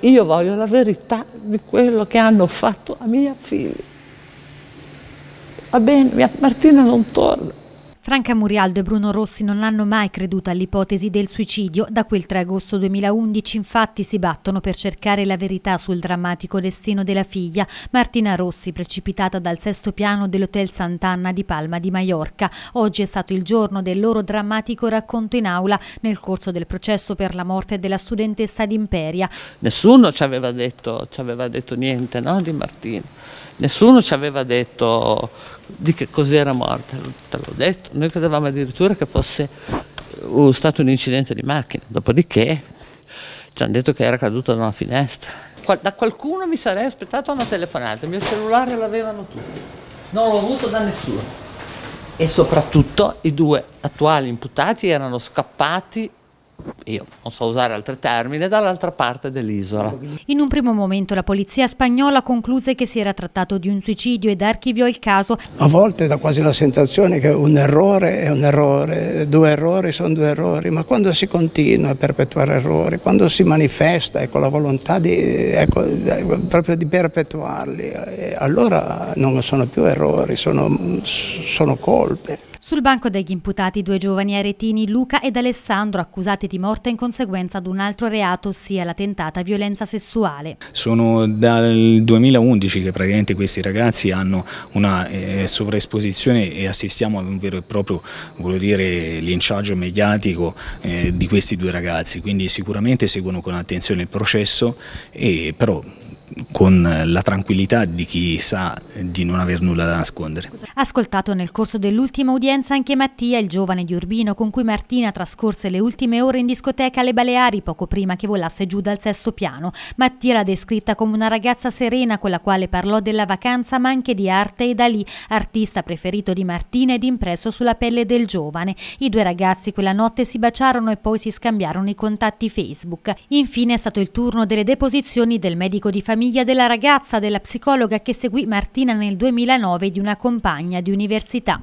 Io voglio la verità di quello che hanno fatto a mia figlia. Va bene, mia Martina non torna. Franca Murialdo e Bruno Rossi non hanno mai creduto all'ipotesi del suicidio. Da quel 3 agosto 2011 infatti si battono per cercare la verità sul drammatico destino della figlia Martina Rossi, precipitata dal sesto piano dell'Hotel Sant'Anna di Palma di Maiorca. Oggi è stato il giorno del loro drammatico racconto in aula nel corso del processo per la morte della studentessa d'Imperia. Nessuno ci aveva detto, ci aveva detto niente no, di Martina Nessuno ci aveva detto di che cos'era morta, te l'ho detto. Noi credevamo addirittura che fosse eh, stato un incidente di macchina, dopodiché ci hanno detto che era caduta da una finestra. Da qualcuno mi sarei aspettato una telefonata, il mio cellulare l'avevano tutti, non l'ho avuto da nessuno. E soprattutto i due attuali imputati erano scappati io non so usare altri termini, dall'altra parte dell'isola. In un primo momento la polizia spagnola concluse che si era trattato di un suicidio ed archiviò il caso. A volte dà quasi la sensazione che un errore è un errore, due errori sono due errori, ma quando si continua a perpetuare errori, quando si manifesta ecco, la volontà di, ecco, proprio di perpetuarli, eh, allora non sono più errori, sono, sono colpe. Sul banco degli imputati due giovani aretini Luca ed Alessandro accusati di morte in conseguenza ad un altro reato, ossia la tentata violenza sessuale. Sono dal 2011 che praticamente questi ragazzi hanno una eh, sovraesposizione e assistiamo a un vero e proprio dire, linciaggio mediatico eh, di questi due ragazzi, quindi sicuramente seguono con attenzione il processo, e, però con eh, la tranquillità di chi sa di non aver nulla da nascondere. Ascoltato nel corso dell'ultima udienza anche Mattia, il giovane di Urbino con cui Martina trascorse le ultime ore in discoteca alle Baleari poco prima che volasse giù dal sesto piano. Mattia l'ha descritta come una ragazza serena con la quale parlò della vacanza ma anche di arte e da lì artista preferito di Martina ed impresso sulla pelle del giovane. I due ragazzi quella notte si baciarono e poi si scambiarono i contatti Facebook. Infine è stato il turno delle deposizioni del medico di famiglia figlia della ragazza della psicologa che seguì Martina nel 2009 di una compagna di università.